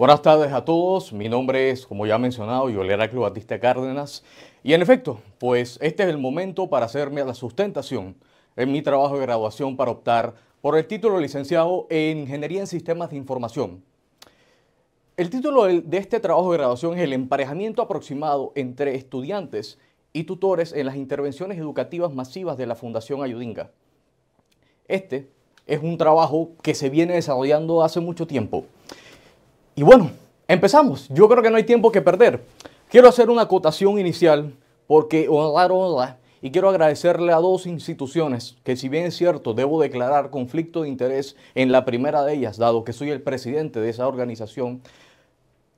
Buenas tardes a todos, mi nombre es, como ya he mencionado, Yolera Heraclio Batista Cárdenas y en efecto, pues este es el momento para hacerme la sustentación en mi trabajo de graduación para optar por el título de licenciado en Ingeniería en Sistemas de Información. El título de este trabajo de graduación es el emparejamiento aproximado entre estudiantes y tutores en las intervenciones educativas masivas de la Fundación Ayudinga. Este es un trabajo que se viene desarrollando hace mucho tiempo y bueno, empezamos. Yo creo que no hay tiempo que perder. Quiero hacer una acotación inicial porque y quiero agradecerle a dos instituciones que si bien es cierto debo declarar conflicto de interés en la primera de ellas, dado que soy el presidente de esa organización,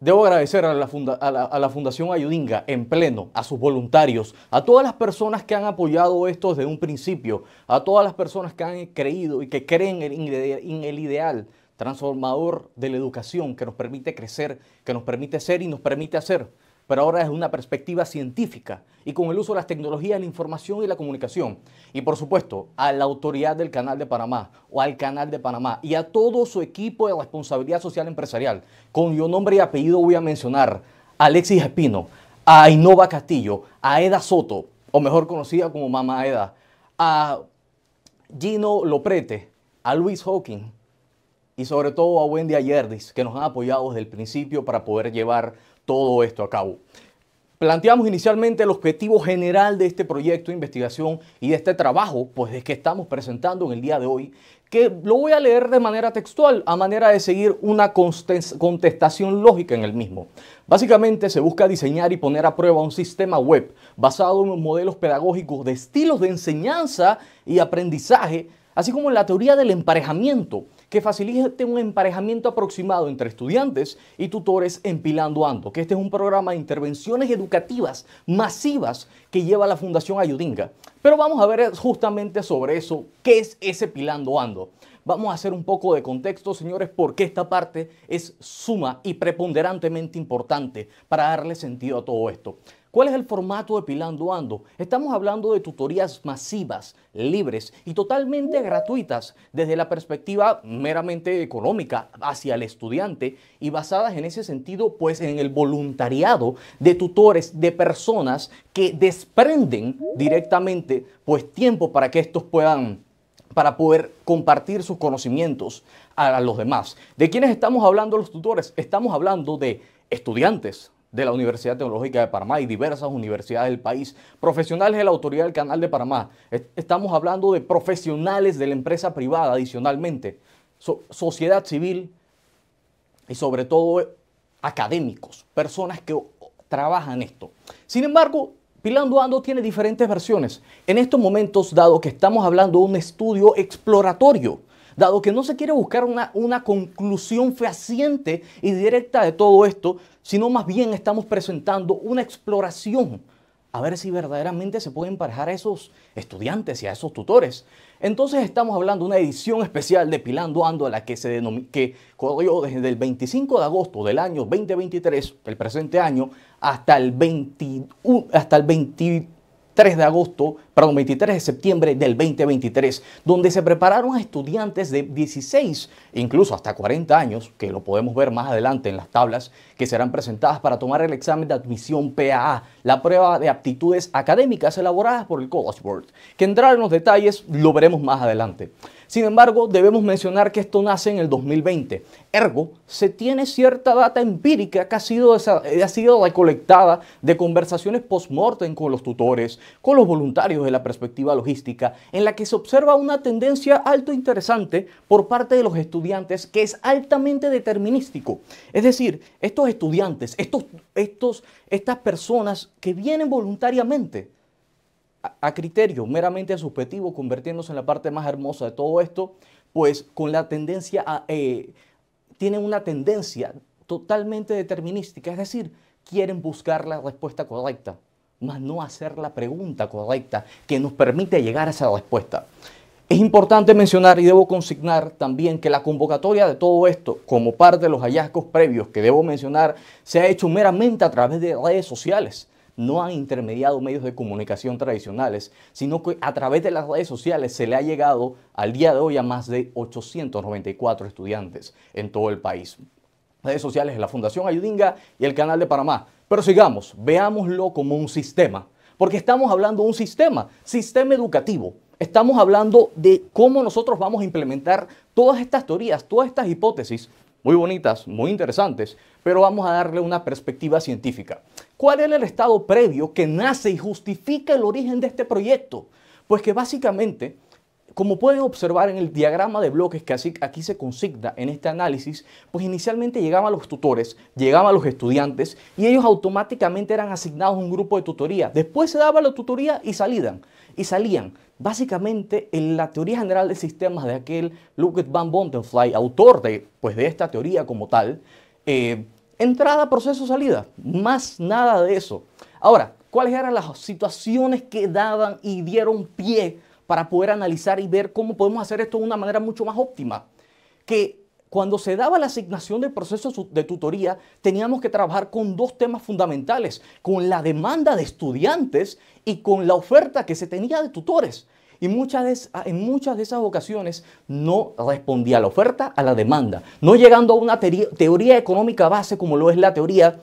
Debo agradecer a la, Fundación Ayudinga en pleno, a sus voluntarios, a todas las personas que han apoyado esto desde un principio, a todas las personas que han creído y que creen en el ideal transformador de la educación que nos permite crecer, que nos permite ser y nos permite hacer, pero ahora es una perspectiva científica y con el uso de las tecnologías, la información y la comunicación. Y por supuesto, a la autoridad del Canal de Panamá o al Canal de Panamá y a todo su equipo de responsabilidad social empresarial, con yo nombre y apellido voy a mencionar a Alexis Espino, a Innova Castillo, a Eda Soto, o mejor conocida como Mamá Eda, a Gino Loprete, a Luis Hawking, y sobre todo a Wendy Ayerdis, que nos han apoyado desde el principio para poder llevar todo esto a cabo. Planteamos inicialmente el objetivo general de este proyecto de investigación y de este trabajo, pues es que estamos presentando en el día de hoy, que lo voy a leer de manera textual, a manera de seguir una contestación lógica en el mismo. Básicamente se busca diseñar y poner a prueba un sistema web basado en modelos pedagógicos de estilos de enseñanza y aprendizaje, así como en la teoría del emparejamiento que facilite un emparejamiento aproximado entre estudiantes y tutores en Pilando Ando, que este es un programa de intervenciones educativas masivas que lleva la Fundación Ayudinga. Pero vamos a ver justamente sobre eso, qué es ese Pilando Ando. Vamos a hacer un poco de contexto, señores, porque esta parte es suma y preponderantemente importante para darle sentido a todo esto. ¿Cuál es el formato de Pilando Ando? Estamos hablando de tutorías masivas, libres y totalmente gratuitas desde la perspectiva meramente económica hacia el estudiante y basadas en ese sentido pues en el voluntariado de tutores, de personas que desprenden directamente pues tiempo para que estos puedan para poder compartir sus conocimientos a los demás. ¿De quiénes estamos hablando los tutores? Estamos hablando de estudiantes, de la Universidad Tecnológica de Panamá y diversas universidades del país, profesionales de la Autoridad del Canal de Panamá. Estamos hablando de profesionales de la empresa privada adicionalmente, sociedad civil y sobre todo eh, académicos, personas que trabajan esto. Sin embargo, Pilando Ando tiene diferentes versiones. En estos momentos, dado que estamos hablando de un estudio exploratorio, Dado que no se quiere buscar una, una conclusión fehaciente y directa de todo esto, sino más bien estamos presentando una exploración a ver si verdaderamente se pueden emparejar a esos estudiantes y a esos tutores. Entonces estamos hablando de una edición especial de Pilando Ando, la que se que corrió desde el 25 de agosto del año 2023, el presente año, hasta el, 21, hasta el 3 de agosto, perdón, 23 de septiembre del 2023, donde se prepararon a estudiantes de 16, incluso hasta 40 años, que lo podemos ver más adelante en las tablas que serán presentadas para tomar el examen de admisión PAA, la prueba de aptitudes académicas elaboradas por el College Board, que entrar en los detalles lo veremos más adelante. Sin embargo, debemos mencionar que esto nace en el 2020, ergo, se tiene cierta data empírica que ha sido, eh, ha sido recolectada de conversaciones post-mortem con los tutores, con los voluntarios de la perspectiva logística, en la que se observa una tendencia alto interesante por parte de los estudiantes que es altamente determinístico. Es decir, estos estudiantes, estos, estos, estas personas que vienen voluntariamente a, criterio meramente subjetivo, convirtiéndose en la parte más hermosa de todo esto, pues con la tendencia a, eh, tienen una tendencia totalmente determinística, es decir, quieren buscar la respuesta correcta, más no hacer la pregunta correcta que nos permite llegar a esa respuesta. Es importante mencionar y debo consignar también que la convocatoria de todo esto, como parte de los hallazgos previos que debo mencionar, se ha hecho meramente a través de redes sociales no han intermediado medios de comunicación tradicionales, sino que a través de las redes sociales se le ha llegado al día de hoy a más de 894 estudiantes en todo el país. Redes sociales la Fundación Ayudinga y el Canal de Panamá. Pero sigamos, veámoslo como un sistema, porque estamos hablando de un sistema, sistema educativo. Estamos hablando de cómo nosotros vamos a implementar todas estas teorías, todas estas hipótesis muy bonitas, muy interesantes, pero vamos a darle una perspectiva científica. ¿Cuál era el estado previo que nace y justifica el origen de este proyecto? Pues que básicamente, como pueden observar en el diagrama de bloques que aquí se consigna en este análisis, pues inicialmente llegaban los tutores, llegaban los estudiantes y ellos automáticamente eran asignados a un grupo de tutoría. Después se daba la tutoría y salían. Y salían. Básicamente, en la teoría general de sistemas de aquel Ludwig van Bontenfly, autor de, pues, de esta teoría como tal, eh, Entrada, proceso, salida. Más nada de eso. Ahora, ¿cuáles eran las situaciones que daban y dieron pie para poder analizar y ver cómo podemos hacer esto de una manera mucho más óptima? Que cuando se daba la asignación del proceso de tutoría, teníamos que trabajar con dos temas fundamentales, con la demanda de estudiantes y con la oferta que se tenía de tutores. Y muchas ah, en muchas de esas ocasiones no respondía a la oferta, a la demanda, no llegando a una teoría, económica base como lo es la teoría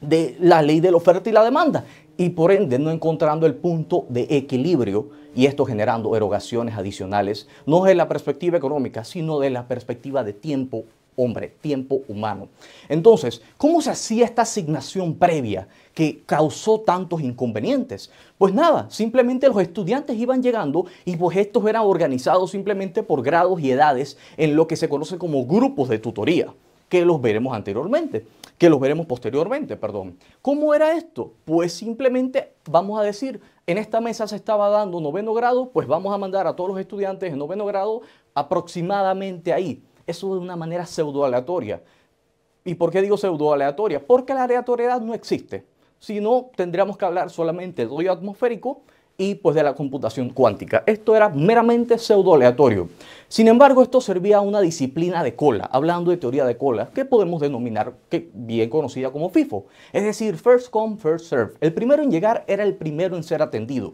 de la ley de la oferta y la demanda, y por ende no encontrando el punto de equilibrio y esto generando erogaciones adicionales, no desde la perspectiva económica, sino de la perspectiva de tiempo hombre, tiempo humano. Entonces, ¿cómo se hacía esta asignación previa que causó tantos inconvenientes? Pues nada, simplemente los estudiantes iban llegando y pues estos eran organizados simplemente por grados y edades en lo que se conoce como grupos de tutoría, que los veremos anteriormente que los veremos posteriormente, perdón. ¿Cómo era esto? Pues simplemente vamos a decir, en esta mesa se estaba dando noveno grado, pues vamos a mandar a todos los estudiantes de noveno grado aproximadamente ahí eso de una manera pseudo aleatoria. ¿Y por qué digo pseudo aleatoria? Porque la aleatoriedad no existe. Si no, tendríamos que hablar solamente del rollo atmosférico y pues de la computación cuántica. Esto era meramente pseudo aleatorio. Sin embargo, esto servía a una disciplina de cola, hablando de teoría de cola, que podemos denominar que bien conocida como FIFO, es decir, first come, first serve. El primero en llegar era el primero en ser atendido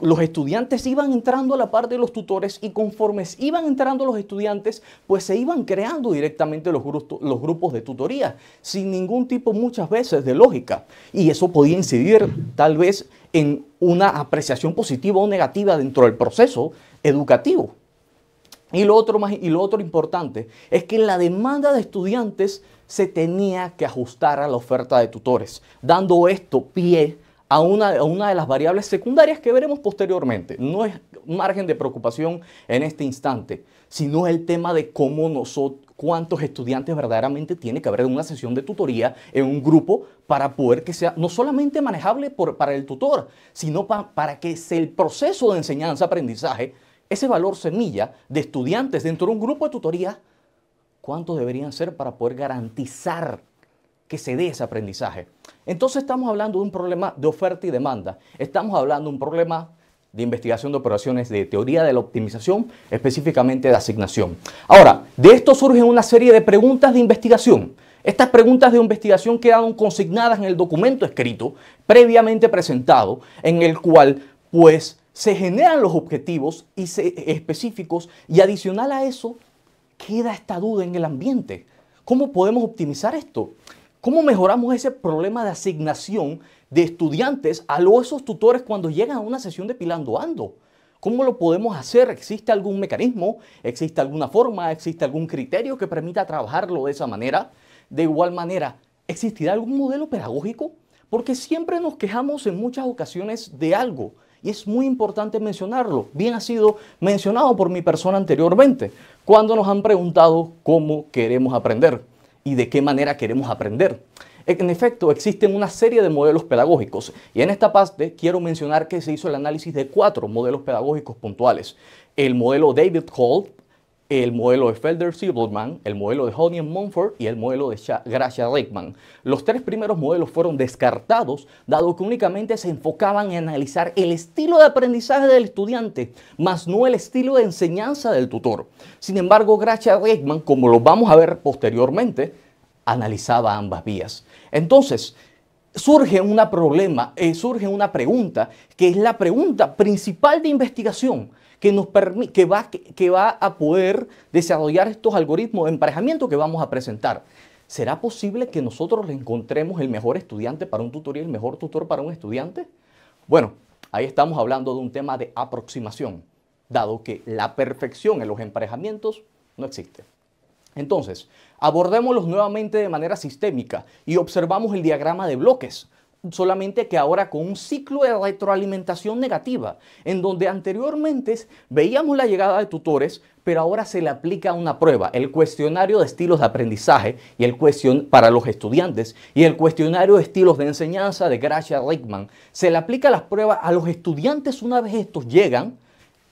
los estudiantes iban entrando a la parte de los tutores y conforme iban entrando los estudiantes, pues se iban creando directamente los, grupos, los grupos de tutoría, sin ningún tipo muchas veces de lógica. Y eso podía incidir tal vez en una apreciación positiva o negativa dentro del proceso educativo. Y lo otro, más, y lo otro importante es que la demanda de estudiantes se tenía que ajustar a la oferta de tutores, dando esto pie a una, una, de las variables secundarias que veremos posteriormente. No es margen de preocupación en este instante, sino el tema de cómo nosotros, cuántos estudiantes verdaderamente tiene que haber en una sesión de tutoría en un grupo para poder que sea no solamente manejable para el tutor, sino para que el proceso de enseñanza-aprendizaje, ese valor semilla de estudiantes dentro de un grupo de tutoría, cuántos deberían ser para poder garantizar que se dé ese aprendizaje. Entonces estamos hablando de un problema de oferta y demanda. Estamos hablando de un problema de investigación de operaciones de teoría de la optimización, específicamente de asignación. Ahora, de esto surgen una serie de preguntas de investigación. Estas preguntas de investigación quedaron consignadas en el documento escrito previamente presentado, en el cual pues se generan los objetivos y específicos y adicional a eso queda esta duda en el ambiente. ¿Cómo podemos optimizar esto? ¿Cómo mejoramos ese problema de asignación de estudiantes a los, esos tutores cuando llegan a una sesión de Pilando Ando? ¿Cómo lo podemos hacer? ¿Existe algún mecanismo? ¿Existe alguna forma? ¿Existe algún criterio que permita trabajarlo de esa manera? De igual manera, ¿existirá algún modelo pedagógico? Porque siempre nos quejamos en muchas ocasiones de algo y es muy importante mencionarlo. Bien ha sido mencionado por mi persona anteriormente cuando nos han preguntado cómo queremos aprender y de qué manera queremos aprender. En efecto, existen una serie de modelos pedagógicos y en esta parte quiero mencionar que se hizo el análisis de cuatro modelos pedagógicos puntuales. El modelo David Hall, el modelo de felder silverman el modelo de Honey Mumford y el modelo de Gracia Reichmann. Los tres primeros modelos fueron descartados, dado que únicamente se enfocaban en analizar el estilo de aprendizaje del estudiante, más no el estilo de enseñanza del tutor. Sin embargo, Gracia Reichmann, como lo vamos a ver posteriormente, analizaba ambas vías. Entonces, surge, una problema, eh, surge una pregunta que es la pregunta principal de investigación que, nos que, va, que va a poder desarrollar estos algoritmos de emparejamiento que vamos a presentar. ¿Será posible que nosotros le encontremos el mejor estudiante para un tutor y el mejor tutor para un estudiante? Bueno, ahí estamos hablando de un tema de aproximación, dado que la perfección en los emparejamientos no existe. Entonces, abordémoslos nuevamente de manera sistémica y observamos el diagrama de bloques, solamente que ahora con un ciclo de retroalimentación negativa, en donde anteriormente veíamos la llegada de tutores, pero ahora se le aplica una prueba, el cuestionario de estilos de aprendizaje y el para los estudiantes y el cuestionario de estilos de enseñanza de Gracia Rickman. Se le aplica las pruebas a los estudiantes una vez estos llegan,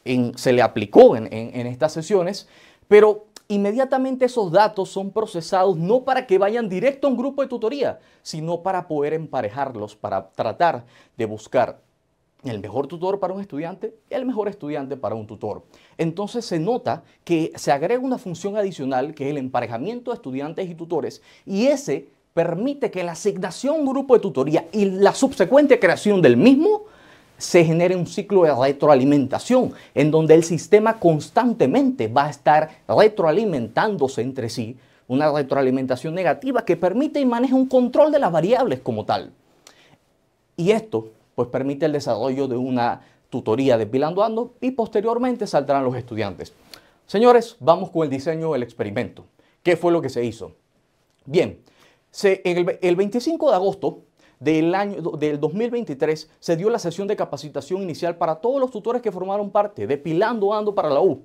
en, se le aplicó en estas sesiones, pero Inmediatamente esos datos son procesados no para que vayan directo a un grupo de tutoría, sino para poder emparejarlos, para tratar de buscar el mejor tutor para un estudiante, y el mejor estudiante para un tutor. Entonces se nota que se agrega una función adicional que es el emparejamiento de estudiantes y tutores y ese permite que la asignación a un grupo de tutoría y la subsecuente creación del mismo se genere un ciclo de retroalimentación en donde el sistema constantemente va a estar retroalimentándose entre sí, una retroalimentación negativa que permite y maneja un control de las variables como tal. Y esto pues permite el desarrollo de una tutoría de ando y posteriormente saldrán los estudiantes. Señores, vamos con el diseño del experimento. ¿Qué fue lo que se hizo? Bien, el, el 25 de agosto del año del 2023 se dio la sesión de capacitación inicial para todos los tutores que formaron parte de Pilando Ando para la U,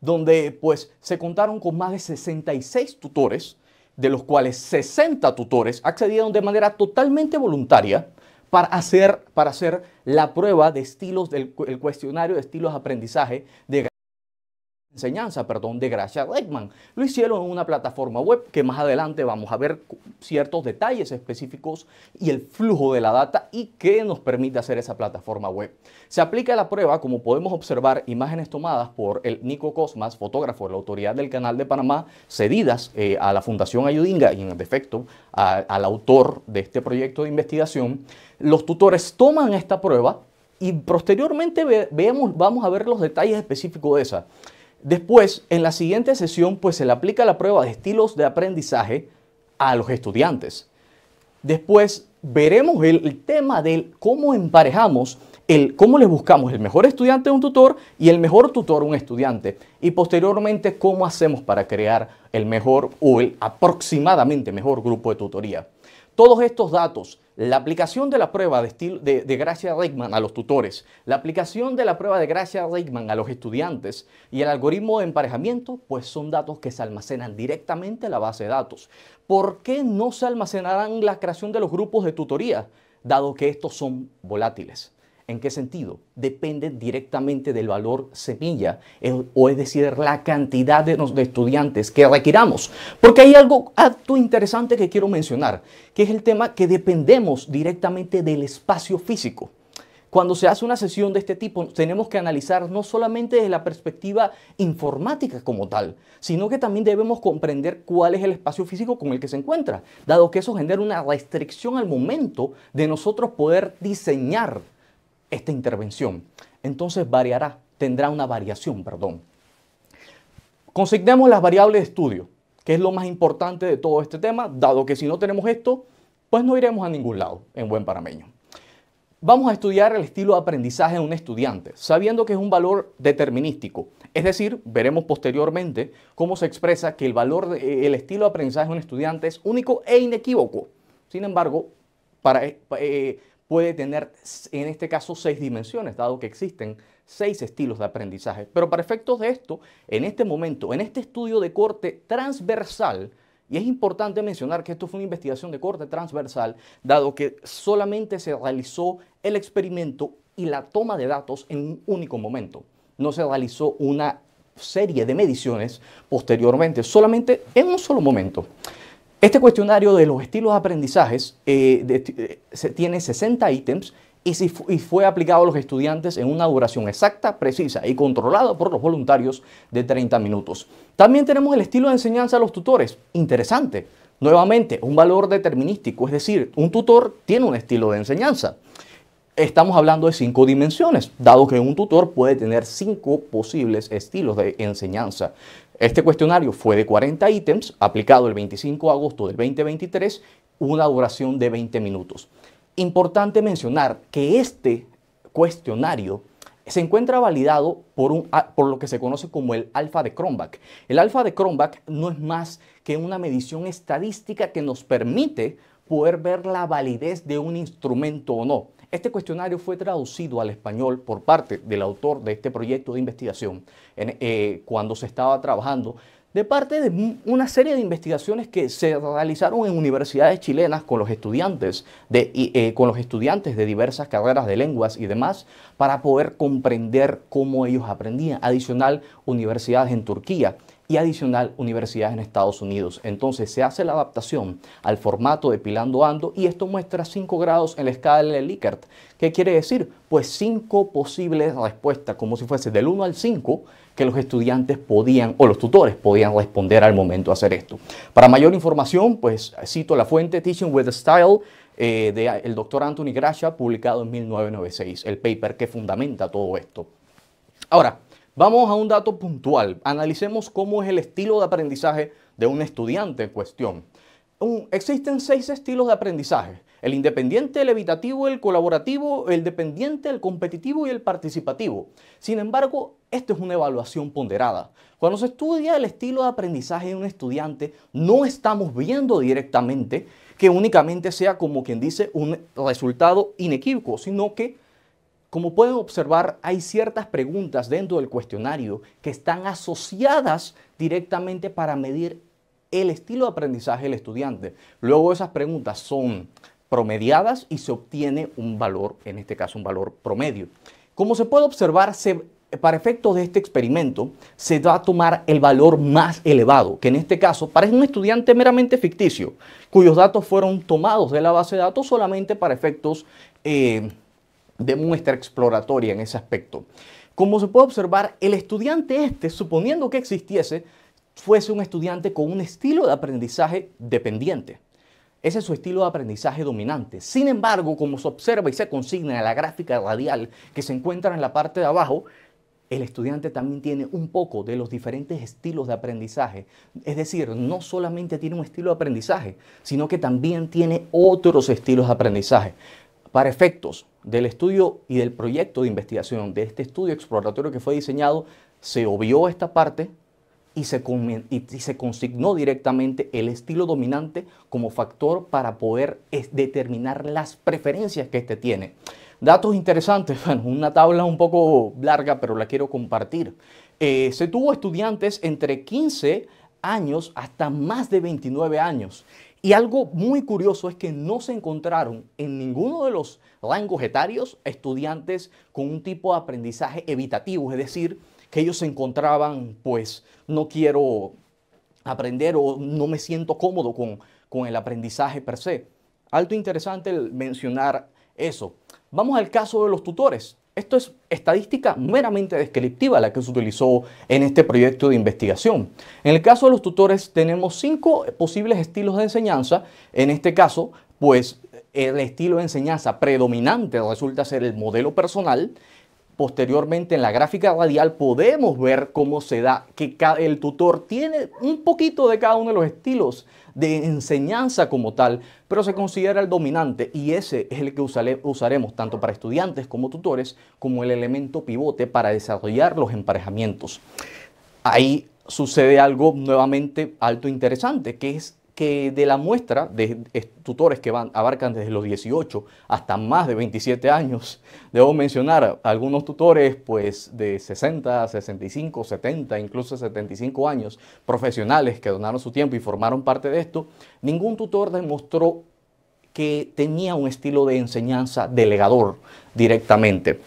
donde pues se contaron con más de 66 tutores, de los cuales 60 tutores accedieron de manera totalmente voluntaria para hacer, para hacer la prueba de estilos, del, cuestionario de estilos de aprendizaje de enseñanza, perdón, de Gracia Redman. Lo hicieron en una plataforma web que más adelante vamos a ver ciertos detalles específicos y el flujo de la data y qué nos permite hacer esa plataforma web. Se aplica la prueba, como podemos observar, imágenes tomadas por el Nico Cosmas, fotógrafo de la autoridad del Canal de Panamá, cedidas eh, a la Fundación Ayudinga y en defecto al autor de este proyecto de investigación. Los tutores toman esta prueba y posteriormente vamos a ver los detalles específicos de esa. Después, en la siguiente sesión, pues se le aplica la prueba de estilos de aprendizaje a los estudiantes. Después veremos el, tema de cómo emparejamos, el, cómo le buscamos el mejor estudiante un tutor y el mejor tutor un estudiante. Y posteriormente, cómo hacemos para crear el mejor o el aproximadamente mejor grupo de tutoría. Todos estos datos, la aplicación de la prueba de, gracia Rickman a los tutores, la aplicación de la prueba de gracia Rickman a los estudiantes y el algoritmo de emparejamiento, pues son datos que se almacenan directamente en la base de datos. ¿Por qué no se almacenarán la creación de los grupos de tutoría, dado que estos son volátiles? ¿En qué sentido? Depende directamente del valor semilla, eh, o es decir, la cantidad de, de estudiantes que requiramos. Porque hay algo acto interesante que quiero mencionar, que es el tema que dependemos directamente del espacio físico. Cuando se hace una sesión de este tipo, tenemos que analizar no solamente desde la perspectiva informática como tal, sino que también debemos comprender cuál es el espacio físico con el que se encuentra, dado que eso genera una restricción al momento de nosotros poder diseñar esta intervención. Entonces variará, tendrá una variación, perdón. Consignemos las variables de estudio, que es lo más importante de todo este tema, dado que si no tenemos esto, pues no iremos a ningún lado en buen parameño. Vamos a estudiar el estilo de aprendizaje de un estudiante, sabiendo que es un valor determinístico. Es decir, veremos posteriormente cómo se expresa que el valor, eh, estilo de aprendizaje de un estudiante es único e inequívoco. Sin embargo, para, eh, puede tener en este caso seis dimensiones, dado que existen seis estilos de aprendizaje. Pero para efectos de esto, en este momento, en este estudio de corte transversal, y es importante mencionar que esto fue una investigación de corte transversal, dado que solamente se realizó el experimento y la toma de datos en un único momento. No se realizó una serie de mediciones posteriormente, solamente en un solo momento. Este cuestionario de los estilos de aprendizajes eh, eh, tiene 60 ítems y, fue aplicado a los estudiantes en una duración exacta, precisa y controlada por los voluntarios de 30 minutos. También tenemos el estilo de enseñanza a los tutores. Interesante. Nuevamente, un valor determinístico, es decir, un tutor tiene un estilo de enseñanza. Estamos hablando de cinco dimensiones, dado que un tutor puede tener cinco posibles estilos de enseñanza. Este cuestionario fue de 40 ítems, aplicado el 25 de agosto del 2023, una duración de 20 minutos. Importante mencionar que este cuestionario se encuentra validado por, por, lo que se conoce como el alfa de Cronbach. El alfa de Cronbach no es más que una medición estadística que nos permite poder ver la validez de un instrumento o no. Este cuestionario fue traducido al español por parte del autor de este proyecto de investigación eh, cuando se estaba trabajando de parte de una serie de investigaciones que se realizaron en universidades chilenas con los estudiantes de, eh, con los estudiantes de diversas carreras de lenguas y demás para poder comprender cómo ellos aprendían. Adicional, universidades en Turquía y adicional universidades en Estados Unidos. Entonces se hace la adaptación al formato de Pilando Ando y esto muestra 5 grados en la escala de Likert. ¿Qué quiere decir? Pues cinco posibles respuestas, como si fuese del 1 al 5 que los estudiantes podían o los tutores podían responder al momento de hacer esto. Para mayor información, pues cito la fuente Teaching with Style eh, del doctor Anthony gracia publicado en 1996, el paper que fundamenta todo esto. Ahora, Vamos a un dato puntual. Analicemos cómo es el estilo de aprendizaje de un estudiante en cuestión. existen seis estilos de aprendizaje. El independiente, el evitativo, el colaborativo, el dependiente, el competitivo y el participativo. Sin embargo, esto es una evaluación ponderada. Cuando se estudia el estilo de aprendizaje de un estudiante, no estamos viendo directamente que únicamente sea como quien dice un resultado inequívoco, sino que como pueden observar, hay ciertas preguntas dentro del cuestionario que están asociadas directamente para medir el estilo de aprendizaje del estudiante. Luego esas preguntas son promediadas y se obtiene un valor, en este caso un valor promedio. Como se puede observar, para efectos de este experimento se va a tomar el valor más elevado, que en este caso parece un estudiante meramente ficticio, cuyos datos fueron tomados de la base de datos solamente para efectos... Eh, de muestra exploratoria en ese aspecto. Como se puede observar, el estudiante este, suponiendo que existiese, fuese un estudiante con un estilo de aprendizaje dependiente. Ese es su estilo de aprendizaje dominante. Sin embargo, como se observa y se consigna en la gráfica radial que se encuentra en la parte de abajo, el estudiante también tiene un poco de los diferentes estilos de aprendizaje. Es decir, no solamente tiene un estilo de aprendizaje, sino que también tiene otros estilos de aprendizaje. Para efectos, del estudio y del proyecto de investigación, de este estudio exploratorio que fue diseñado, se obvió esta parte y se, consignó directamente el estilo dominante como factor para poder determinar las preferencias que éste tiene. Datos interesantes, una tabla un poco larga, pero la quiero compartir. Eh, se tuvo estudiantes entre 15 años hasta más de 29 años y algo muy curioso es que no se encontraron en ninguno de los rangos etarios estudiantes con un tipo de aprendizaje evitativo, es decir, que ellos se encontraban, pues, no quiero aprender o no me siento cómodo con, con el aprendizaje per se. Alto interesante el mencionar eso. Vamos al caso de los tutores. Esto es estadística meramente descriptiva la que se utilizó en este proyecto de investigación. En el caso de los tutores tenemos cinco posibles estilos de enseñanza. En este caso, pues el estilo de enseñanza predominante resulta ser el modelo personal. Posteriormente en la gráfica radial podemos ver cómo se da que el tutor tiene un poquito de cada uno de los estilos de enseñanza como tal, pero se considera el dominante y ese es el que usaremos tanto para estudiantes como tutores como el elemento pivote para desarrollar los emparejamientos. Ahí sucede algo nuevamente alto e interesante, que es que de la muestra de tutores que van, abarcan desde los 18 hasta más de 27 años, debo mencionar algunos tutores pues de 60, 65, 70, incluso 75 años, profesionales que donaron su tiempo y formaron parte de esto, ningún tutor demostró que tenía un estilo de enseñanza delegador directamente.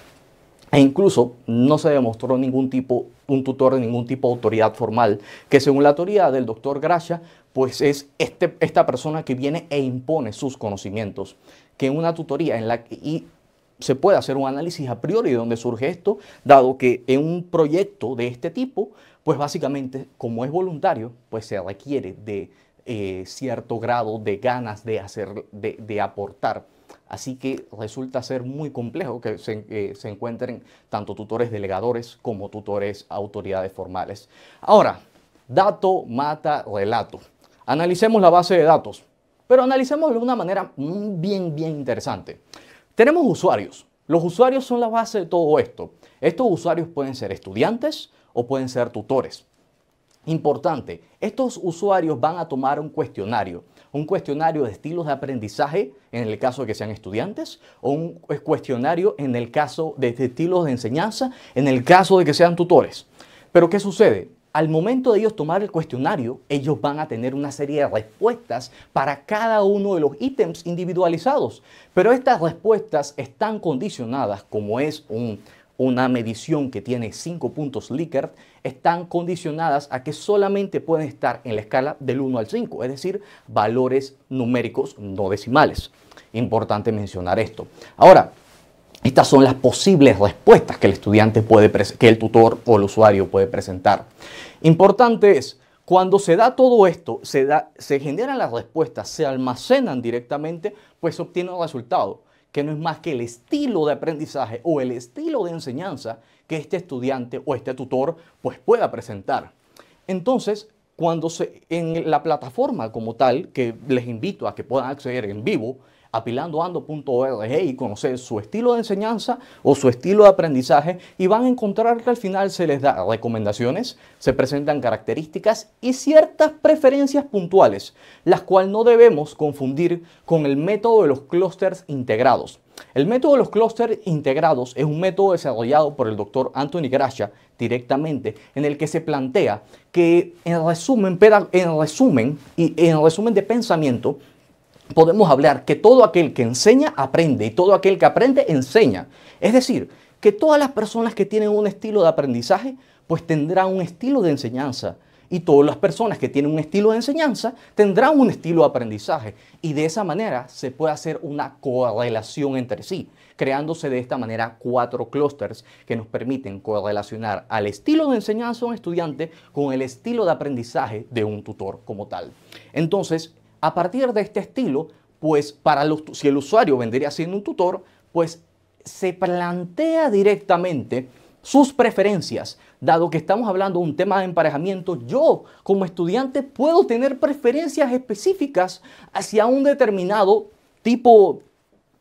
E incluso no se demostró ningún tipo, un tutor de ningún tipo de autoridad formal, que según la teoría del doctor Gracia, pues es este, esta persona que viene e impone sus conocimientos. Que una tutoría en la que, y se puede hacer un análisis a priori de dónde surge esto, dado que en un proyecto de este tipo, pues básicamente como es voluntario, pues se requiere de eh, cierto grado de ganas de hacer, de, de aportar Así que resulta ser muy complejo que eh, se, encuentren tanto tutores delegadores como tutores autoridades formales. Ahora, dato mata relato. Analicemos la base de datos, pero analicémoslo de una manera mm, bien, bien interesante. Tenemos usuarios. Los usuarios son la base de todo esto. Estos usuarios pueden ser estudiantes o pueden ser tutores. Importante, estos usuarios van a tomar un cuestionario un cuestionario de estilos de aprendizaje en el caso de que sean estudiantes, o un cuestionario en el caso de estilos de enseñanza, en el caso de que sean tutores. Pero ¿qué sucede? Al momento de ellos tomar el cuestionario, ellos van a tener una serie de respuestas para cada uno de los ítems individualizados. Pero estas respuestas están condicionadas, como es un una medición que tiene 5 puntos Likert, están condicionadas a que solamente pueden estar en la escala del 1 al 5, es decir, valores numéricos no decimales. Importante mencionar esto. Ahora, estas son las posibles respuestas que el estudiante puede que el tutor o el usuario puede presentar. Importante es cuando se da todo esto, se, da, se generan las respuestas, se almacenan directamente, pues obtiene un resultado que no es más que el estilo de aprendizaje o el estilo de enseñanza que este estudiante o este tutor pues pueda presentar. Entonces, cuando se, en la plataforma como tal, que les invito a que puedan acceder en vivo, apilandoando.org y conocer su estilo de enseñanza o su estilo de aprendizaje y van a encontrar que al final se les da recomendaciones, se presentan características y ciertas preferencias puntuales, las cuales no debemos confundir con el método de los clústeres integrados. El método de los clústeres integrados es un método desarrollado por el doctor Anthony Gracia directamente, en el que se plantea que en resumen, en resumen resumen de pensamiento, podemos hablar que todo aquel que enseña aprende y todo aquel que aprende enseña. Es decir, que todas las personas que tienen un estilo de aprendizaje, pues tendrán un estilo de enseñanza y todas las personas que tienen un estilo de enseñanza tendrán un estilo de aprendizaje y de esa manera se puede hacer una correlación entre sí, creándose de esta manera cuatro clústeres que nos permiten correlacionar al estilo de enseñanza de un estudiante con el estilo de aprendizaje de un tutor como tal. Entonces, a partir de este estilo, pues para los, si el usuario vendría siendo un tutor, pues se plantea directamente sus preferencias. Dado que estamos hablando de un tema de emparejamiento, yo como estudiante puedo tener preferencias específicas hacia un determinado tipo,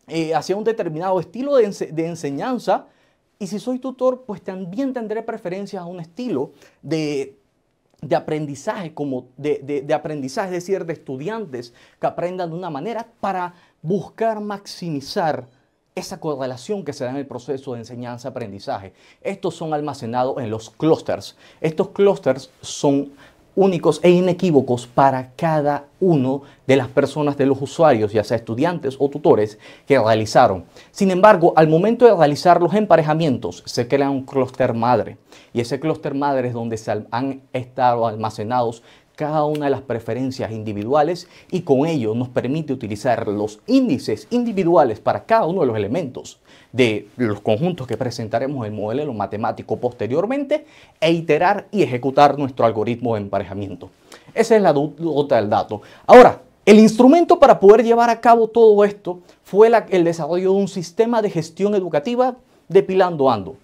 eh, hacia un determinado estilo de, enseñanza. Y si soy tutor, pues también tendré preferencias a un estilo de aprendizaje, como de, de, aprendizaje, es decir, de estudiantes que aprendan de una manera para buscar maximizar esa correlación que se da en el proceso de enseñanza-aprendizaje. Estos son almacenados en los clústeres. Estos clústeres son únicos e inequívocos para cada uno de las personas de los usuarios, ya sea estudiantes o tutores, que realizaron. Sin embargo, al momento de realizar los emparejamientos, se crea un clúster madre y ese clúster madre es donde se han estado almacenados cada una de las preferencias individuales y con ello nos permite utilizar los índices individuales para cada uno de los elementos de los conjuntos que presentaremos en el modelo matemático posteriormente e iterar y ejecutar nuestro algoritmo de emparejamiento. Esa es la dota del dato. Ahora, el instrumento para poder llevar a cabo todo esto fue el desarrollo de un sistema de gestión educativa de Pilando Ando,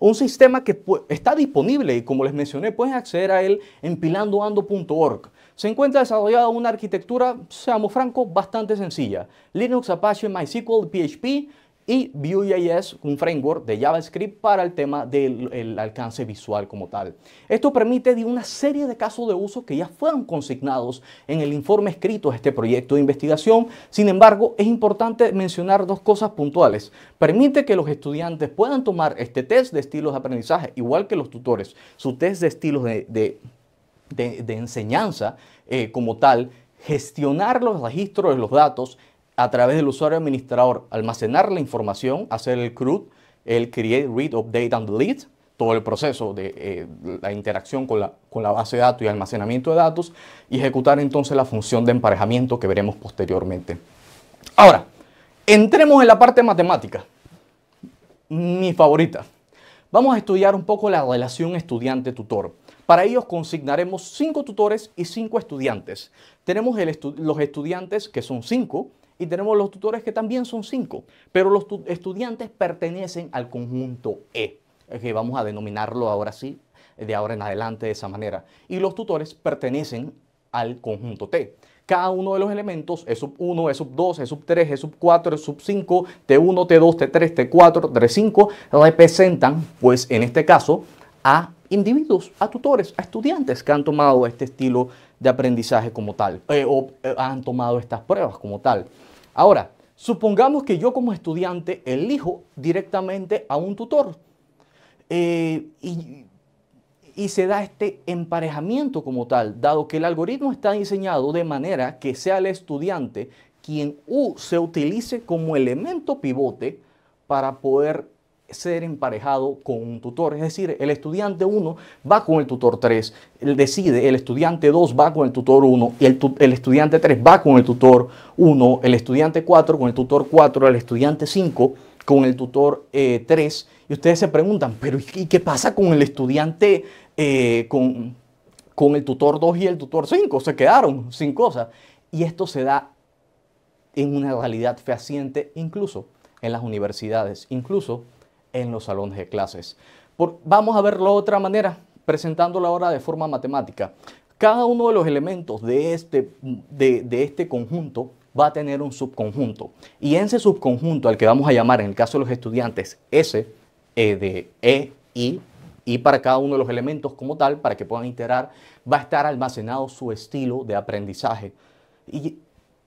un sistema que está disponible y como les mencioné, pueden acceder a él en pilandoando.org. Se encuentra desarrollada una arquitectura, seamos francos, bastante sencilla. Linux, Apache, MySQL, PHP, y Vue.js, un framework de JavaScript para el tema del alcance visual como tal. Esto permite de una serie de casos de uso que ya fueron consignados en el informe escrito a este proyecto de investigación. Sin embargo, es importante mencionar dos cosas puntuales. Permite que los estudiantes puedan tomar este test de estilos de aprendizaje, igual que los tutores, su test de estilos de, enseñanza eh, como tal, gestionar los registros de los datos, a través del usuario administrador almacenar la información, hacer el CRUD, el Create, Read, Update and Delete, todo el proceso de eh, la interacción con la, base de datos y almacenamiento de datos y ejecutar entonces la función de emparejamiento que veremos posteriormente. Ahora, entremos en la parte matemática, mi favorita. Vamos a estudiar un poco la relación estudiante-tutor. Para ello, consignaremos cinco tutores y cinco estudiantes. Tenemos los estudiantes que son cinco y tenemos los tutores que también son cinco, pero los estudiantes pertenecen al conjunto E, que vamos a denominarlo ahora sí, de ahora en adelante de esa manera. Y los tutores pertenecen al conjunto T. Cada uno de los elementos, E 1, E 2, E 3, E 4, E 5, T1, T2, T3, T4, T5, representan, pues en este caso, a individuos, a tutores, a estudiantes que han tomado este estilo de aprendizaje como tal, eh, o eh, han tomado estas pruebas como tal. Ahora, supongamos que yo como estudiante elijo directamente a un tutor eh, y, y se da este emparejamiento como tal, dado que el algoritmo está diseñado de manera que sea el estudiante quien U se utilice como elemento pivote para poder ser emparejado con un tutor. Es decir, el estudiante 1 va con el tutor 3, él decide, el estudiante 2 va con el tutor 1, el, el estudiante 3 va con el tutor 1, el estudiante 4 con el tutor 4, el estudiante 5 con el tutor 3. Eh, y ustedes se preguntan, pero ¿y qué pasa con el estudiante, eh, con, con el tutor 2 y el tutor 5? Se quedaron sin cosas. Y esto se da en una realidad fehaciente incluso en las universidades, incluso en los salones de clases. vamos a verlo de otra manera, presentándolo ahora de forma matemática. Cada uno de los elementos de este, de, este conjunto va a tener un subconjunto. Y en ese subconjunto, al que vamos a llamar en el caso de los estudiantes S, E eh, de E, I, y para cada uno de los elementos como tal, para que puedan integrar, va a estar almacenado su estilo de aprendizaje. Y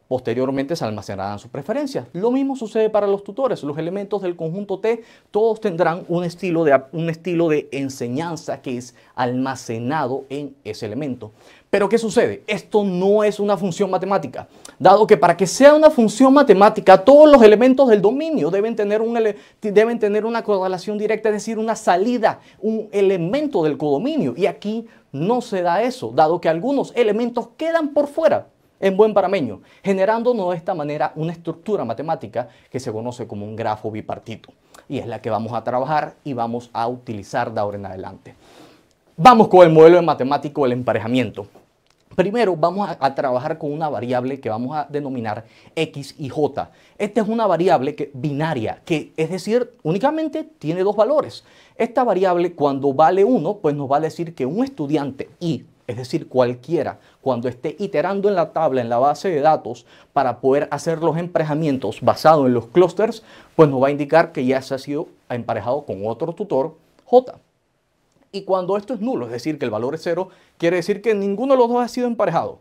Posteriormente se almacenarán sus preferencias. Lo mismo sucede para los tutores. Los elementos del conjunto T todos tendrán un estilo de, un estilo de enseñanza que es almacenado en ese elemento. Pero ¿qué sucede? Esto no es una función matemática, dado que para que sea una función matemática, todos los elementos del dominio deben tener, un deben tener una correlación directa, es decir, una salida, un elemento del codominio. Y aquí no se da eso, dado que algunos elementos quedan por fuera en buen parameño, generándonos de esta manera una estructura matemática que se conoce como un grafo bipartito. Y es la que vamos a trabajar y vamos a utilizar de ahora en adelante. Vamos con el modelo de matemático del emparejamiento. Primero vamos a, trabajar con una variable que vamos a denominar x y j. Esta es una variable que, binaria, que es decir, únicamente tiene dos valores. Esta variable cuando vale 1, pues nos va a decir que un estudiante y es decir, cualquiera, cuando esté iterando en la tabla, en la base de datos, para poder hacer los emparejamientos basados en los clusters, pues nos va a indicar que ya se ha sido emparejado con otro tutor J. Y cuando esto es nulo, es decir, que el valor es cero, quiere decir que ninguno de los dos ha sido emparejado.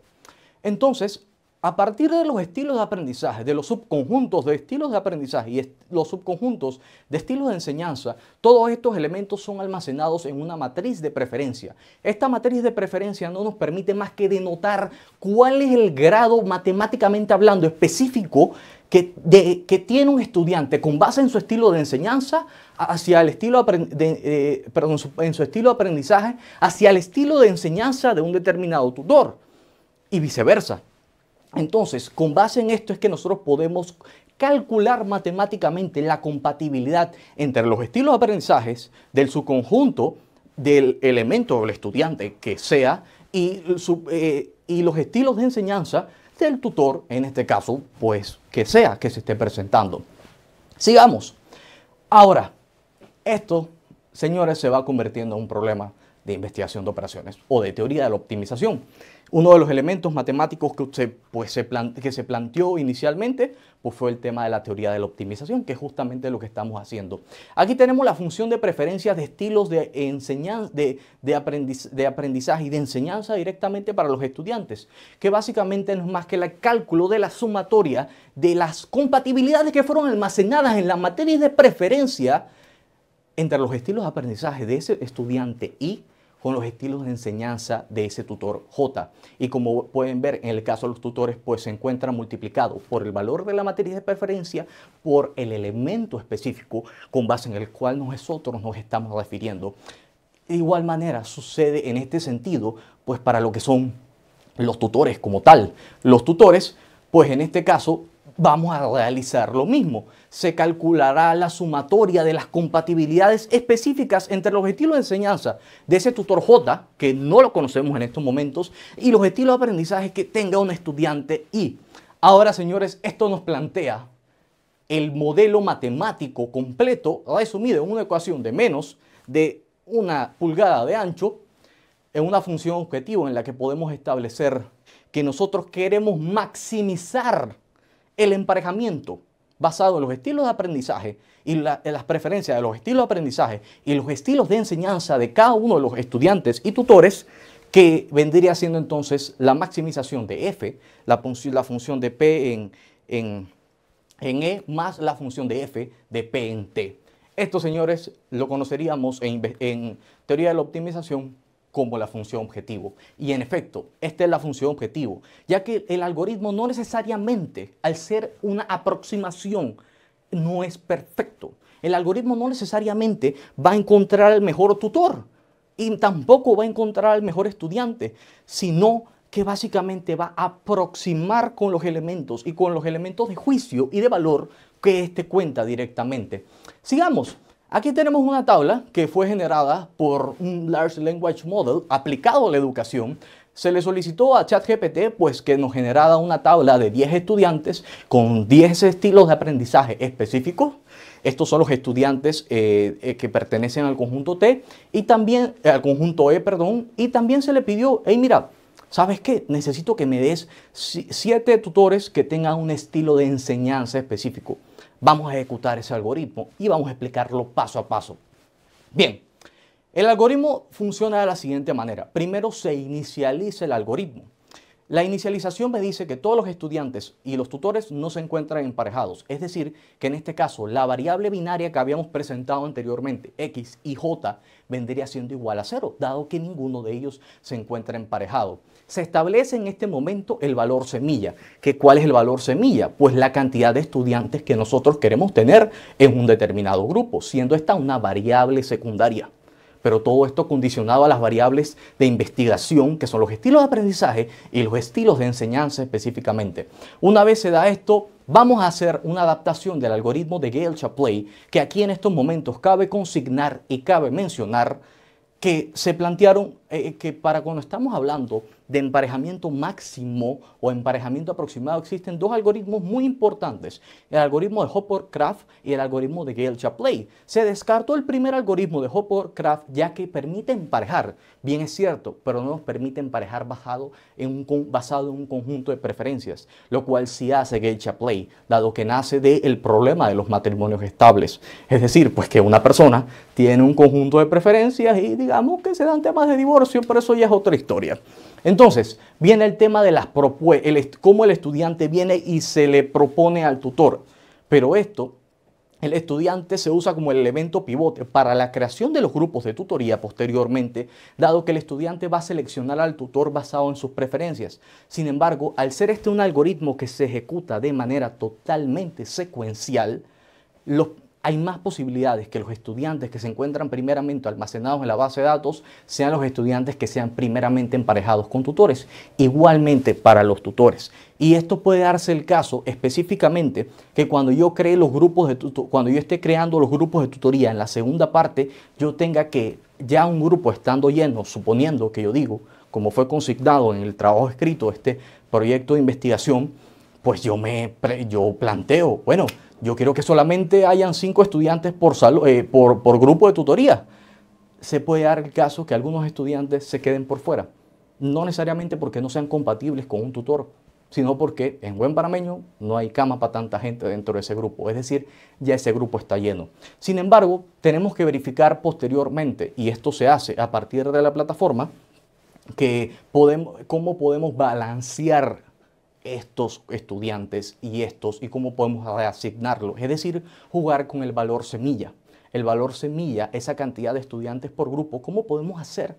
Entonces, a partir de los estilos de aprendizaje, de los subconjuntos de estilos de aprendizaje y los subconjuntos de estilos de enseñanza, todos estos elementos son almacenados en una matriz de preferencia. Esta matriz de preferencia no nos permite más que denotar cuál es el grado matemáticamente hablando específico que, tiene un estudiante con base en su estilo de enseñanza hacia el estilo eh, en su estilo de aprendizaje hacia el estilo de enseñanza de un determinado tutor y viceversa. Entonces, con base en esto es que nosotros podemos calcular matemáticamente la compatibilidad entre los estilos de aprendizaje del subconjunto del elemento o estudiante que sea eh, y los estilos de enseñanza del tutor, en este caso, pues que sea que se esté presentando. Sigamos. Ahora, esto, señores, se va convirtiendo en un problema de investigación de operaciones o de teoría de la optimización. Uno de los elementos matemáticos que pues, se, planteó inicialmente pues, fue el tema de la teoría de la optimización, que es justamente lo que estamos haciendo. Aquí tenemos la función de preferencias de estilos de, de, aprendizaje y de enseñanza directamente para los estudiantes, que básicamente no es más que el cálculo de la sumatoria de las compatibilidades que fueron almacenadas en las materias de preferencia entre los estilos de aprendizaje de ese estudiante y con los estilos de enseñanza de ese tutor J. Y como pueden ver, en el caso de los tutores, pues se encuentra multiplicado por el valor de la materia de preferencia por el elemento específico con base en el cual nosotros nos estamos refiriendo. De igual manera sucede en este sentido, pues para lo que son los tutores como tal. Los tutores, pues en este caso vamos a realizar lo mismo. Se calculará la sumatoria de las compatibilidades específicas entre los estilos de enseñanza de ese tutor J, que no lo conocemos en estos momentos, y los estilos de aprendizaje que tenga un estudiante I. Ahora, señores, esto nos plantea el modelo matemático completo, resumido en una ecuación de menos de una pulgada de ancho, en una función objetivo en la que podemos establecer que nosotros queremos maximizar el emparejamiento basado en los estilos de aprendizaje y en las preferencias de los estilos de aprendizaje y los estilos de enseñanza de cada uno de los estudiantes y tutores, que vendría siendo entonces la maximización de f, la, función de p en, en, e, más la función de f de p en t. Esto, señores, lo conoceríamos en teoría de la optimización como la función objetivo. Y en efecto, esta es la función objetivo, ya que el algoritmo no necesariamente, al ser una aproximación, no es perfecto. El algoritmo no necesariamente va a encontrar el mejor tutor y tampoco va a encontrar al mejor estudiante, sino que básicamente va a aproximar con los elementos y con los elementos de juicio y de valor que éste cuenta directamente. Sigamos. Aquí tenemos una tabla que fue generada por un Large Language Model aplicado a la educación. Se le solicitó a ChatGPT pues, que nos generara una tabla de 10 estudiantes con 10 estilos de aprendizaje específicos. Estos son los estudiantes eh, eh, que pertenecen al conjunto T y también eh, al conjunto E, perdón, y también se le pidió, hey, mira, ¿sabes qué? Necesito que me des 7 tutores que tengan un estilo de enseñanza específico. Vamos a ejecutar ese algoritmo y vamos a explicarlo paso a paso. Bien, el algoritmo funciona de la siguiente manera. Primero se inicializa el algoritmo. La inicialización me dice que todos los estudiantes y los tutores no se encuentran emparejados, es decir, que en este caso la variable binaria que habíamos presentado anteriormente, x y j, vendría siendo igual a cero, dado que ninguno de ellos se encuentra emparejado. Se establece en este momento el valor semilla. ¿Que ¿Cuál es el valor semilla? Pues la cantidad de estudiantes que nosotros queremos tener en un determinado grupo, siendo esta una variable secundaria pero todo esto condicionado a las variables de investigación, que son los estilos de aprendizaje y los estilos de enseñanza específicamente. Una vez se da esto, vamos a hacer una adaptación del algoritmo de Gale Chapley que aquí en estos momentos cabe consignar y cabe mencionar que se plantearon eh, eh, que para cuando estamos hablando de emparejamiento máximo o emparejamiento aproximado existen dos algoritmos muy importantes, el algoritmo de Hopper-Kraft y el algoritmo de Gale-Shapley. Se descartó el primer algoritmo de Hopper-Kraft ya que permite emparejar, bien es cierto, pero no nos permite emparejar basado en un, conjunto de preferencias, lo cual sí hace Gale-Shapley, dado que nace del el problema de los matrimonios estables. Es decir, pues que una persona tiene un conjunto de preferencias y digamos que se dan temas de divorcio, pero eso ya es otra historia. Entonces, viene el tema de las propuestas, cómo el estudiante viene y se le propone al tutor. Pero esto, el estudiante se usa como el elemento pivote para la creación de los grupos de tutoría posteriormente, dado que el estudiante va a seleccionar al tutor basado en sus preferencias. Sin embargo, al ser este un algoritmo que se ejecuta de manera totalmente secuencial, los hay más posibilidades que los estudiantes que se encuentran primeramente almacenados en la base de datos sean los estudiantes que sean primeramente emparejados con tutores, igualmente para los tutores. Y esto puede darse el caso específicamente que cuando yo cree los grupos de cuando yo esté creando los grupos de tutoría en la segunda parte, yo tenga que ya un grupo estando lleno, suponiendo que yo digo, como fue consignado en el trabajo escrito este proyecto de investigación, pues yo me yo planteo, bueno, yo quiero que solamente hayan cinco estudiantes eh, por, grupo de tutoría. Se puede dar el caso que algunos estudiantes se queden por fuera. No necesariamente porque no sean compatibles con un tutor, sino porque en buen panameño no hay cama para tanta gente dentro de ese grupo, es decir, ya ese grupo está lleno. Sin embargo, tenemos que verificar posteriormente, y esto se hace a partir de la plataforma, que cómo podemos balancear estos estudiantes y estos y cómo podemos reasignarlos. Es decir, jugar con el valor semilla. El valor semilla, esa cantidad de estudiantes por grupo, ¿cómo podemos hacer?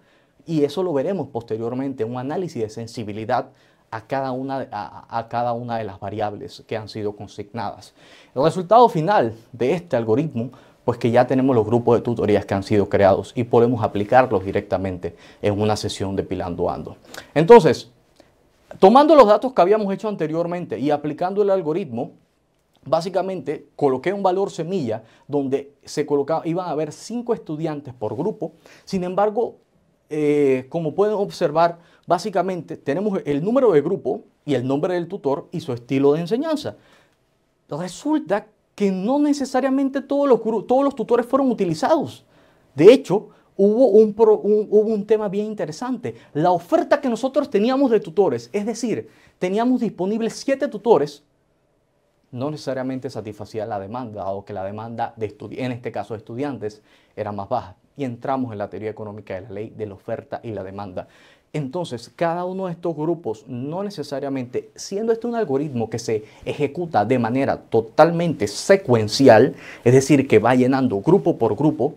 Y eso lo veremos posteriormente, un análisis de sensibilidad a cada, una, a, cada una de las variables que han sido consignadas. El resultado final de este algoritmo pues que ya tenemos los grupos de tutorías que han sido creados y podemos aplicarlos directamente en una sesión de Pilando Ando. Entonces, Tomando los datos que habíamos hecho anteriormente y aplicando el algoritmo, básicamente coloqué un valor semilla donde se iban a haber cinco estudiantes por grupo. Sin embargo, eh, como pueden observar, básicamente tenemos el número de grupo y el nombre del tutor y su estilo de enseñanza. Resulta que no necesariamente todos los, todos los tutores fueron utilizados. De hecho, hubo un, hubo un tema bien interesante. La oferta que nosotros teníamos de tutores, es decir, teníamos disponibles siete tutores, no necesariamente satisfacía la demanda, o que la demanda, de en este caso de estudiantes, era más baja. Y entramos en la teoría económica de la ley de la oferta y la demanda. Entonces, cada uno de estos grupos, no necesariamente, siendo este un algoritmo que se ejecuta de manera totalmente secuencial, es decir, que va llenando grupo por grupo,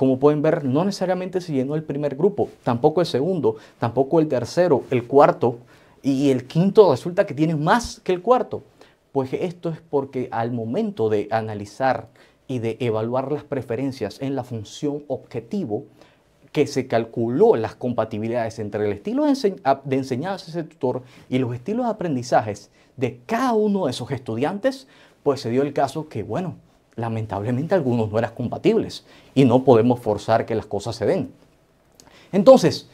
como pueden ver, no necesariamente se llenó el primer grupo, tampoco el segundo, tampoco el tercero, el cuarto y el quinto resulta que tiene más que el cuarto. Pues esto es porque al momento de analizar y de evaluar las preferencias en la función objetivo, que se calculó las compatibilidades entre el estilo de, enseñanza de ese tutor y los estilos de aprendizajes de cada uno de esos estudiantes, pues se dio el caso que, bueno, lamentablemente algunos no eran compatibles y no podemos forzar que las cosas se den. Entonces,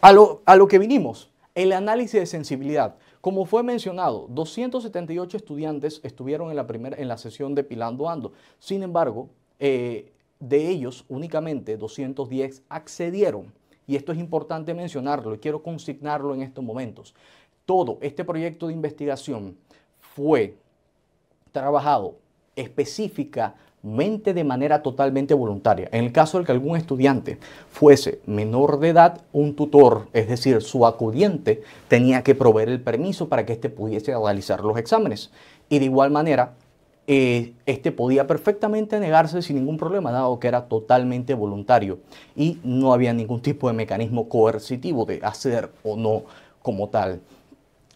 a lo, que vinimos, el análisis de sensibilidad. Como fue mencionado, 278 estudiantes estuvieron en la, primera, en la sesión de Pilando Ando. Sin embargo, eh, de ellos únicamente 210 accedieron. Y esto es importante mencionarlo y quiero consignarlo en estos momentos. Todo este proyecto de investigación fue trabajado específicamente de manera totalmente voluntaria. En el caso de que algún estudiante fuese menor de edad, un tutor, es decir, su acudiente, tenía que proveer el permiso para que éste pudiese realizar los exámenes. Y de igual manera, eh, éste podía perfectamente negarse sin ningún problema, dado que era totalmente voluntario y no había ningún tipo de mecanismo coercitivo de hacer o no como tal.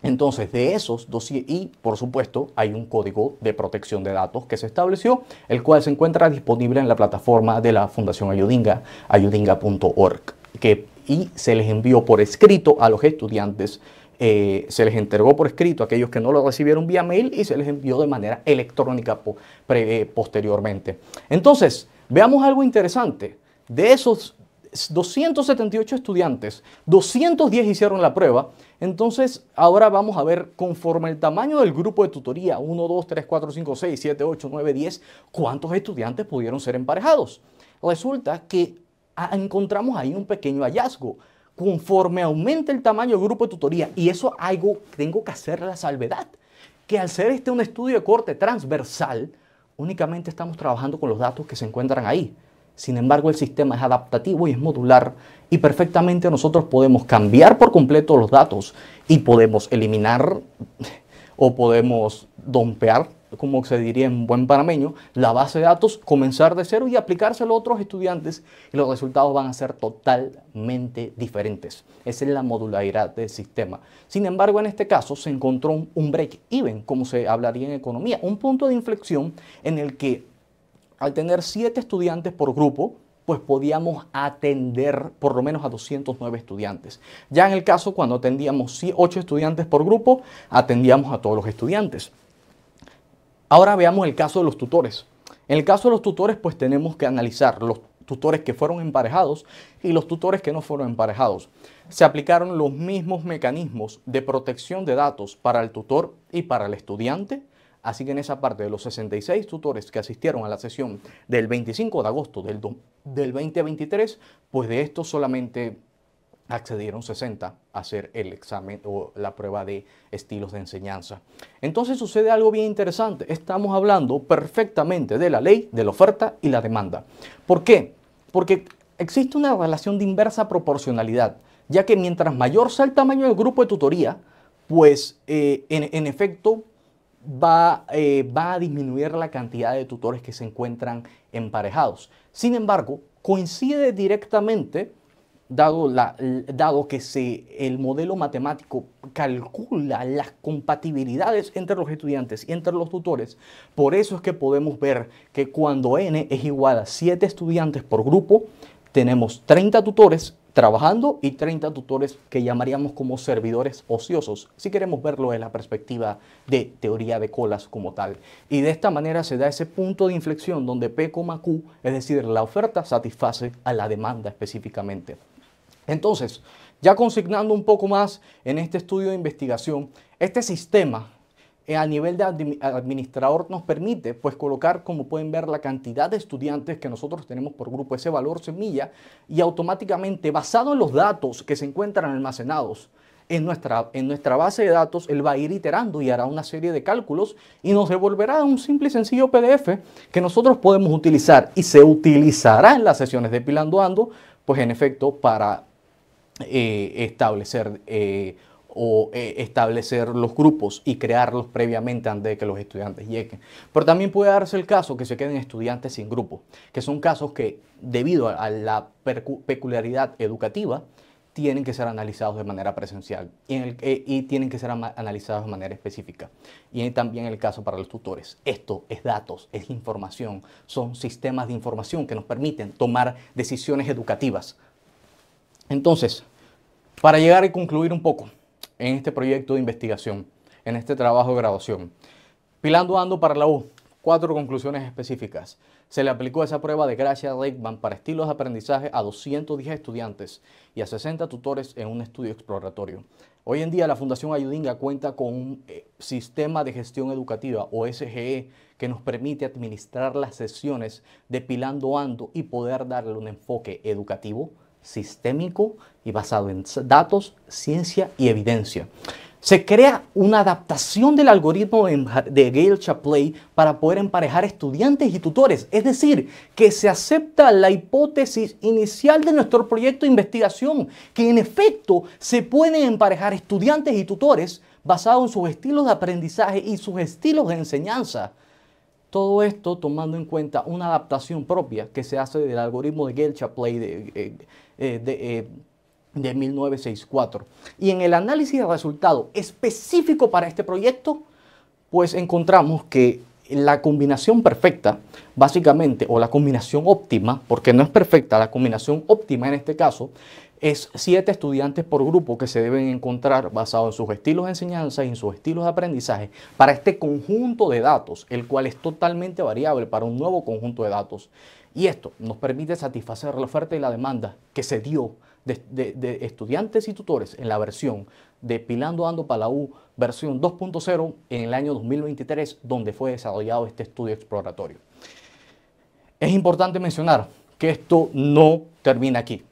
Entonces, de esos dos y por supuesto, hay un código de protección de datos que se estableció, el cual se encuentra disponible en la plataforma de la Fundación Ayudinga, ayudinga.org, que y se les envió por escrito a los estudiantes, eh, se les entregó por escrito a aquellos que no lo recibieron vía mail y se les envió de manera electrónica eh, posteriormente. Entonces, veamos algo interesante. De esos 278 estudiantes, 210 hicieron la prueba entonces, ahora vamos a ver conforme el tamaño del grupo de tutoría, 1, 2, 3, 4, 5, 6, 7, 8, 9, 10, cuántos estudiantes pudieron ser emparejados. Resulta que ah, encontramos ahí un pequeño hallazgo. Conforme aumenta el tamaño del grupo de tutoría, y eso algo tengo que hacer la salvedad, que al ser este un estudio de corte transversal, únicamente estamos trabajando con los datos que se encuentran ahí. Sin embargo, el sistema es adaptativo y es modular y perfectamente nosotros podemos cambiar por completo los datos y podemos eliminar o podemos dompear, como se diría en buen panameño, la base de datos, comenzar de cero y aplicárselo a otros estudiantes y los resultados van a ser totalmente diferentes. Esa es la modularidad del sistema. Sin embargo, en este caso se encontró un break even, como se hablaría en economía, un punto de inflexión en el que al tener siete estudiantes por grupo, pues podíamos atender por lo menos a 209 estudiantes. Ya en el caso cuando atendíamos 8 estudiantes por grupo, atendíamos a todos los estudiantes. Ahora veamos el caso de los tutores. En el caso de los tutores, pues tenemos que analizar los tutores que fueron emparejados y los tutores que no fueron emparejados. Se aplicaron los mismos mecanismos de protección de datos para el tutor y para el estudiante Así que en esa parte de los 66 tutores que asistieron a la sesión del 25 de agosto del, del 2023, pues de estos solamente accedieron 60 a hacer el examen o la prueba de estilos de enseñanza. Entonces sucede algo bien interesante. Estamos hablando perfectamente de la ley de la oferta y la demanda. ¿Por qué? Porque existe una relación de inversa proporcionalidad, ya que mientras mayor sea el tamaño del grupo de tutoría, pues eh, en, en efecto va, eh, va a disminuir la cantidad de tutores que se encuentran emparejados. Sin embargo, coincide directamente, dado, dado que se, el modelo matemático calcula las compatibilidades entre los estudiantes y entre los tutores, por eso es que podemos ver que cuando n es igual a 7 estudiantes por grupo, tenemos 30 tutores trabajando y 30 tutores que llamaríamos como servidores ociosos, si queremos verlo en la perspectiva de teoría de colas como tal. Y de esta manera se da ese punto de inflexión donde P, Q, es decir, la oferta satisface a la demanda específicamente. Entonces, ya consignando un poco más en este estudio de investigación, este sistema eh, a nivel de administrador nos permite pues colocar como pueden ver la cantidad de estudiantes que nosotros tenemos por grupo ese valor semilla y automáticamente basado en los datos que se encuentran almacenados en nuestra, en nuestra base de datos, él va a ir iterando y hará una serie de cálculos y nos devolverá un simple y sencillo PDF que nosotros podemos utilizar y se utilizará en las sesiones de Pilando pues en efecto para eh, establecer eh, o eh, establecer los grupos y crearlos previamente antes de que los estudiantes lleguen. Pero también puede darse el caso que se queden estudiantes sin grupo, que son casos que debido a la peculiaridad educativa tienen que ser analizados de manera presencial y, eh, y tienen que ser analizados de manera específica. Y también el caso para los tutores. Esto es datos, es información, son sistemas de información que nos permiten tomar decisiones educativas. Entonces, para llegar y concluir un poco, en este proyecto de investigación, en este trabajo de graduación. Pilando ando para la U, cuatro conclusiones específicas. Se le aplicó esa prueba de gracia Lakeman para estilos de aprendizaje a 210 estudiantes y a 60 tutores en un estudio exploratorio. Hoy en día la Fundación Ayudinga cuenta con un eh, sistema de gestión educativa o SGE que nos permite administrar las sesiones de Pilando Ando y poder darle un enfoque educativo, sistémico y basado en datos, ciencia y evidencia. Se crea una adaptación del algoritmo de Gale Chapley para poder emparejar estudiantes y tutores, es decir, que se acepta la hipótesis inicial de nuestro proyecto de investigación, que en efecto se pueden emparejar estudiantes y tutores basado en sus estilos de aprendizaje y sus estilos de enseñanza. Todo esto tomando en cuenta una adaptación propia que se hace del algoritmo de Gale Chapley eh, eh, de, 1964. Eh, y en el análisis de resultado específico para este proyecto, pues encontramos que la combinación perfecta, básicamente, o la combinación óptima, porque no es perfecta, la combinación óptima en este caso, es siete estudiantes por grupo que se deben encontrar basados en sus estilos de enseñanza y en sus estilos de aprendizaje para este conjunto de datos, el cual es totalmente variable para un nuevo conjunto de datos. Y esto nos permite satisfacer la oferta y la demanda que se dio de, estudiantes y tutores en la versión de Pilando Ando para la U, versión 2.0, en el año 2023, donde fue desarrollado este estudio exploratorio. Es importante mencionar que esto no termina aquí.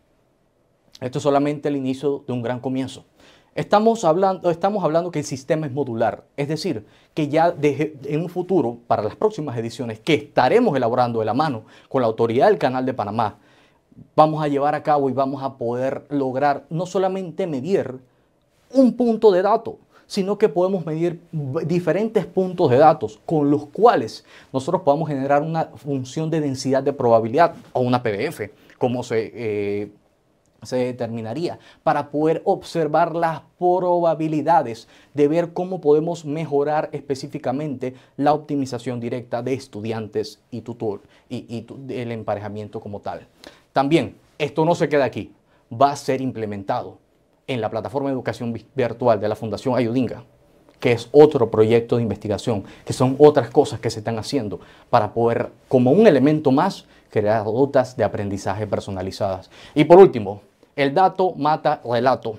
Esto es solamente el inicio de un gran comienzo. Estamos hablando, estamos hablando que el sistema es modular, es decir, que ya en un futuro, para las próximas ediciones que estaremos elaborando de la mano con la autoridad del Canal de Panamá, vamos a llevar a cabo y vamos a poder lograr no solamente medir un punto de dato, sino que podemos medir diferentes puntos de datos con los cuales nosotros podemos generar una función de densidad de probabilidad o una PDF, como se eh, se determinaría para poder observar las probabilidades de ver cómo podemos mejorar específicamente la optimización directa de estudiantes y tutor y, el emparejamiento como tal. También, esto no se queda aquí, va a ser implementado en la plataforma de educación virtual de la Fundación Ayudinga que es otro proyecto de investigación, que son otras cosas que se están haciendo para poder, como un elemento más, crear rutas de aprendizaje personalizadas. Y por último, el dato mata relato.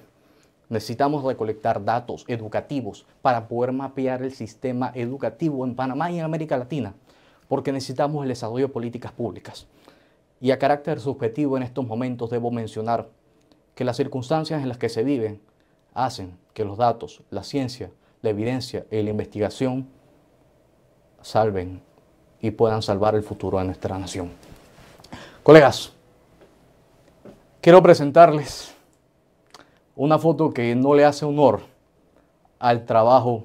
Necesitamos recolectar datos educativos para poder mapear el sistema educativo en Panamá y en América Latina, porque necesitamos el desarrollo de políticas públicas. Y a carácter subjetivo en estos momentos debo mencionar que las circunstancias en las que se viven hacen que los datos, la ciencia, la evidencia y la investigación salven y puedan salvar el futuro de nuestra nación. Colegas, Quiero presentarles una foto que no le hace honor al trabajo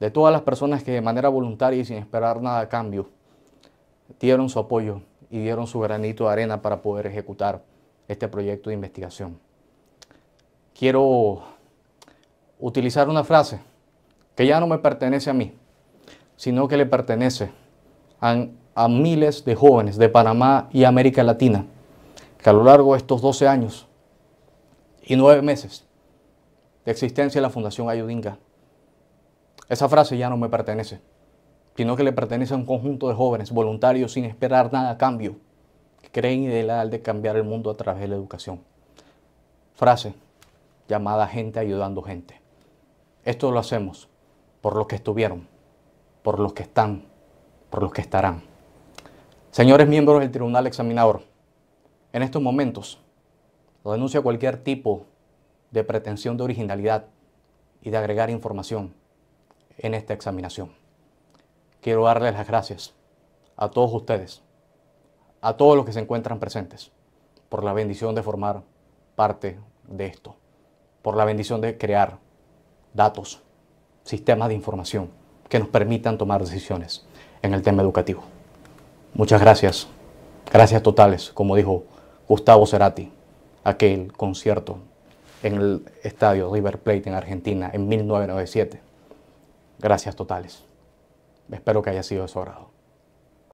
de todas las personas que de manera voluntaria y sin esperar nada a cambio dieron su apoyo y dieron su granito de arena para poder ejecutar este proyecto de investigación. Quiero utilizar una frase que ya no me pertenece a mí, sino que le pertenece a, a miles de jóvenes de Panamá y América Latina que a lo largo de estos 12 años y 9 meses de existencia de la Fundación Ayudinga, esa frase ya no me pertenece, sino que le pertenece a un conjunto de jóvenes voluntarios sin esperar nada a cambio, que creen ideal de cambiar el mundo a través de la educación. Frase llamada gente ayudando gente. Esto lo hacemos por los que estuvieron, por los que están, por los que estarán. Señores miembros del Tribunal Examinador, en estos momentos, lo denuncia cualquier tipo de pretensión de originalidad y de agregar información en esta examinación. Quiero darles las gracias a todos ustedes, a todos los que se encuentran presentes, por la bendición de formar parte de esto, por la bendición de crear datos, sistemas de información que nos permitan tomar decisiones en el tema educativo. Muchas gracias, gracias totales, como dijo Gustavo Cerati, aquel concierto en el estadio River Plate en Argentina en 1997. Gracias totales. Espero que haya sido de su agrado.